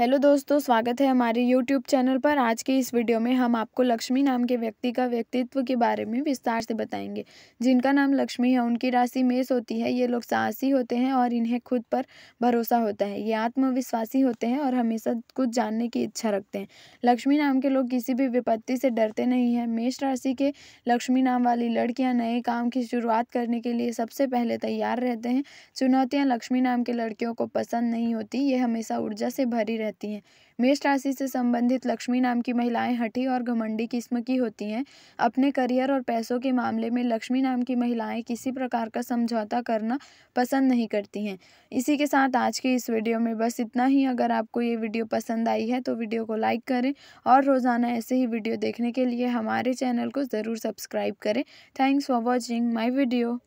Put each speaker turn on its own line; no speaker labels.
hello दोस्तों स्वागत है हमारे यूट्यूब चैनल पर आज के इस वीडियो में हम आपको लक्ष्मी नाम के व्यक्ति का व्यक्तित्व के बारे में विस्तार से बताएंगे जिनका नाम लक्ष्मी है उनकी राशि मेष होती है ये लोग साहसी होते हैं और इन्हें खुद पर भरोसा होता है ये आत्मविश्वासी होते हैं और हमेशा कुछ जानने की इच्छा रखते हैं लक्ष्मी नाम के लोग किसी भी विपत्ति से डरते नहीं हैं मेष राशि के लक्ष्मी नाम वाली लड़कियाँ नए काम की शुरुआत करने के लिए सबसे पहले तैयार रहते हैं चुनौतियाँ लक्ष्मी नाम के लड़कियों को पसंद नहीं होती ये हमेशा ऊर्जा से भरी रहती हैं मेष राशि से संबंधित लक्ष्मी नाम की महिलाएं हठी और घमंडी किस्म की होती हैं अपने करियर और पैसों के मामले में लक्ष्मी नाम की महिलाएं किसी प्रकार का समझौता करना पसंद नहीं करती हैं इसी के साथ आज के इस वीडियो में बस इतना ही अगर आपको ये वीडियो पसंद आई है तो वीडियो को लाइक करें और रोज़ाना ऐसे ही वीडियो देखने के लिए हमारे चैनल को ज़रूर सब्सक्राइब करें thanks for watching my video